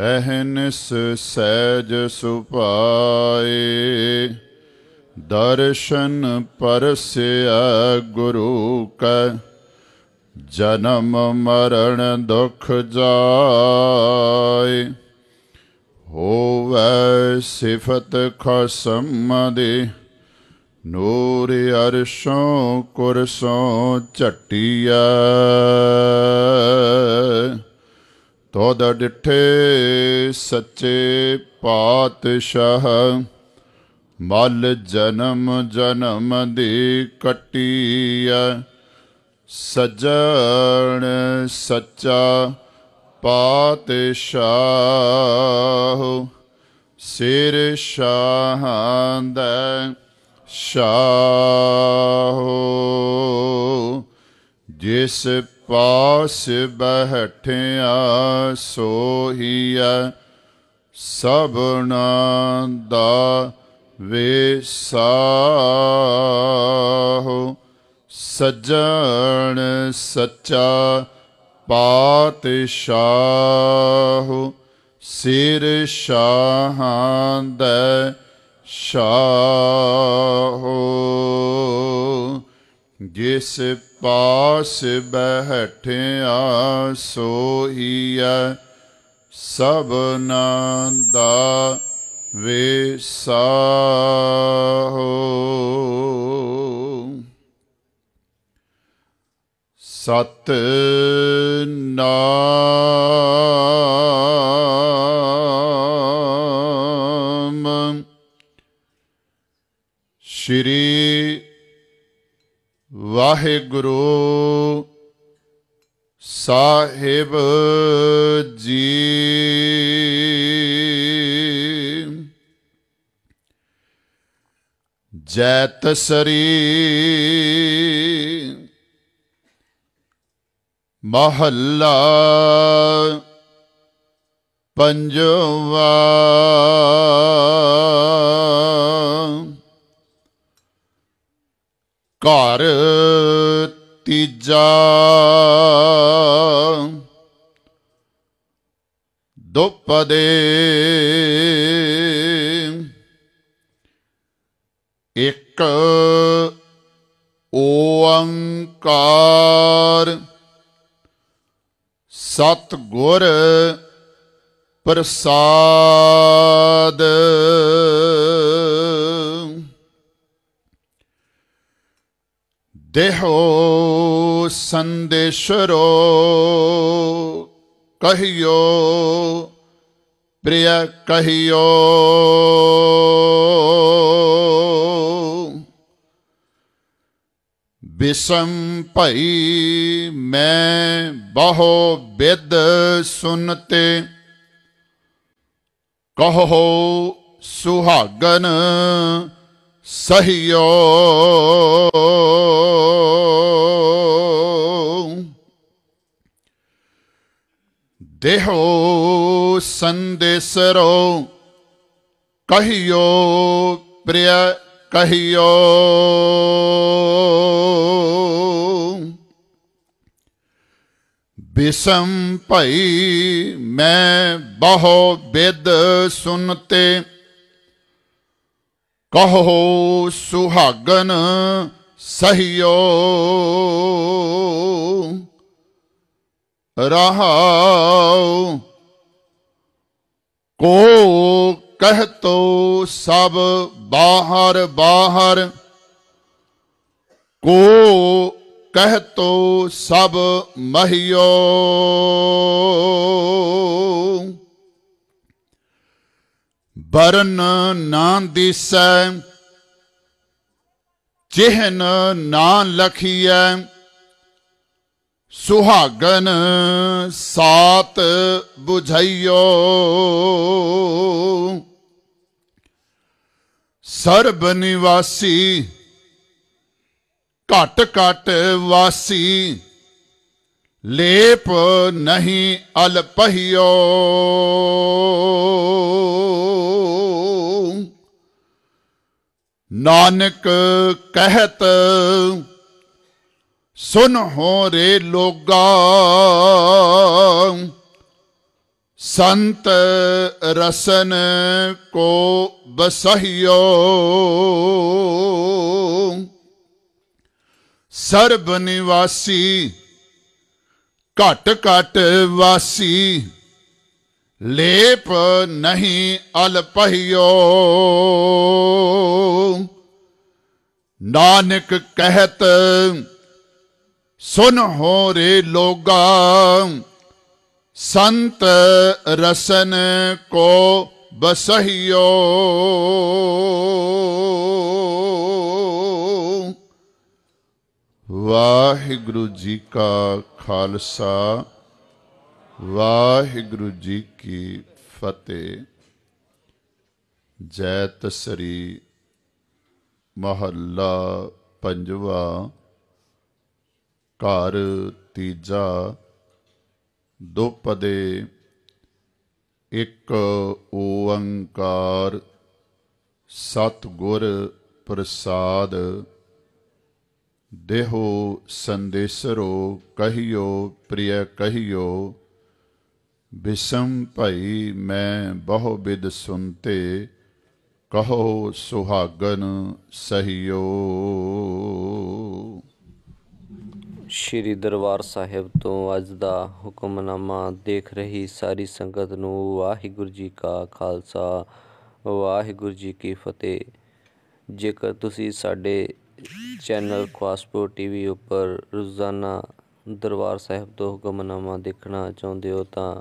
ਅਹਨਸ ਸਹਿਜ ਸੁਪਾਈ ਦਰਸ਼ਨ ਪਰਸਿਆ ਗੁਰੂ ਕੈ ਜਨਮ ਮਰਨ ਦੁਖ ਜਾਏ ਹੋਵੈ ਸਿਫਤ ਖਸਮ ਦੇ ਨੂਰ ਅਰਸ਼ੋਂ ਕੁਰਸੋਂ ਝਟਿਆ ਤੋਦ ਡਿਠੇ ਸੱਚੇ ਪਾਤਸ਼ਾਹ ਮਲ ਜਨਮ ਜਨਮ ਦੀ ਕਟੀਆ ਸਜਣ ਸੱਚਾ ਪਾਤਸ਼ਾਹ ਸਿਰ ਸ਼ਾਹਾਂ ਦਾ ਸ਼ਾਹ ਜਿਸ ਪਾਸ ਬਹਿਠਿਆ ਸੋਹੀਐ ਸਭਨਾ ਦਾ ਵੇਸਾਹੋ ਸਜਣ ਸੱਚਾ ਪਾਤਸ਼ਾਹ ਸਿਰ ਸ਼ਾਹਾਂ ਦਾ ਸ਼ਾਹੋ ਜਿਸ ਪਾਸ ਬਹਿਠਿਆ ਸੋਈਐ ਸਭਨਾ ਦਾ ਵਿਸਾਹੋ ਸਤ ਨਾਮ ਸ਼੍ਰੀ ਵਾਹਿਗੁਰੂ ਸਾਹਿਬ ਜੀ ਜੈਤ ਸਰੀ ਮਹੱਲਾ ਪੰਜਵਾ ਘਰ ਤੀਜਾ ਦੁਪਦੇ ਇੱਕ ਓੰਕਾਰ ਸਤ ਗੁਰ ਪ੍ਰਸਾਦ देहो संदेशरो कहियो प्रिय कहियो ਬਿਸੰ ਭਈ ਮੈਂ ਬਹੁ ਬਿਦ ਸੁਨਤੇ ਕਹੋ ਸੁਹਾਗਨ ਸਹਿਯੋ ਦੇਹੋ ਸੰਦੇਸਰੋ ਕਹੀਓ ਪ੍ਰਿਯ ਕਹੀਓ ਬਿਸੰ ਭਈ ਮੈਂ ਬਹੁ ਬਿਦ ਸੁਨਤੇ ਕਹੋ ਸੁਹਾਗਨ ਸਹਿਓ ਰਹਾਉ ਕੋ ਕਹਤੋ ਸਭ ਬਾਹਰ ਬਾਹਰ ਕੋ ਕਹਤੋ ਸਭ ਮਹਿਓ ਬਰਨ ਨਾ ਦਿਸੈ ਜਿਹਨ ਨਾ ਲਖੀਐ ਸੁਹਾਗਨ ਸਾਤ 부ਝਈਓ ਸਰਬ ਨਿਵਾਸੀ ਘਟ ਘਟ ਵਾਸੀ ਲੇਪ ਨਹੀਂ ਅਲ ਪਹਿਓ ਨਾਨਕ ਕਹਿਤ ਸੁਨ ਹੋ ਰੇ ਲੋਗਾ ਸੰਤ ਰਸਨ ਕੋ ਬਸਹਿਓ ਸਰਬ ਨਿਵਾਸੀ ਘਟ ਘਟ ਵਾਸੀ ਲੇਪ ਨਹੀਂ ਅਲਪਹਿਓ ਨਾਨਕ ਕਹਿਤ ਸੁਨ ਹੋ ਰੇ ਲੋਗਾ ਸੰਤ ਰਸਨ ਕੋ ਬਸਹਿਓ ਵਾਹਿਗੁਰੂ ਜੀ ਕਾ ਖਾਲਸਾ ਵਾਹਿਗੁਰੂ ਜੀ ਕੀ ਫਤਿਹ ਜੈ ਤਸਰੀ ਮਹੱਲਾ ਪੰਜਵਾ ਘਰ ਤੀਜਾ ਦੁਪਦੇ ਇੱਕ ਓੰਕਾਰ ਸਤਗੁਰ ਪ੍ਰਸਾਦ ਦੇਹੋ ਸੰਦੇਸਰੋ ਕਹੀਓ ਪ੍ਰਿਯ ਕਹੀਓ ਬਿਸਮ ਭਈ ਮੈਂ ਬਹੁ ਬਿਦ ਸੁਨਤੇ ਕਹੋ ਸੁਹਾਗਨ ਸਹਿਓ ਸ੍ਰੀ ਦਰਬਾਰ ਸਾਹਿਬ ਤੋਂ ਅੱਜ ਦਾ ਹੁਕਮਨਾਮਾ ਦੇਖ ਰਹੀ ਸਾਰੀ ਸੰਗਤ ਨੂੰ ਵਾਹਿਗੁਰੂ ਜੀ ਕਾ ਖਾਲਸਾ ਵਾਹਿਗੁਰੂ ਜੀ ਕੀ ਫਤਿਹ ਜੇਕਰ ਤੁਸੀਂ ਸਾਡੇ ਚੈਨਲ ਖਾਸਪੁਰ ਟੀਵੀ ਉੱਪਰ ਰੋਜ਼ਾਨਾ ਦਰਬਾਰ ਸਾਹਿਬ ਤੋਂ ਹੁਕਮਨਾਮਾ ਦੇਖਣਾ ਚਾਹੁੰਦੇ ਹੋ ਤਾਂ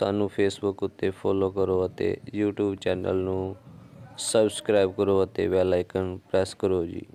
ਸਾਨੂੰ ਫੇਸਬੁੱਕ ਉੱਤੇ ਫੋਲੋ ਕਰੋ ਅਤੇ YouTube ਚੈਨਲ ਨੂੰ ਸਬਸਕ੍ਰਾਈਬ ਕਰੋ ਅਤੇ ਬੈਲ ਆਈਕਨ ਪ੍ਰੈਸ ਕਰੋ ਜੀ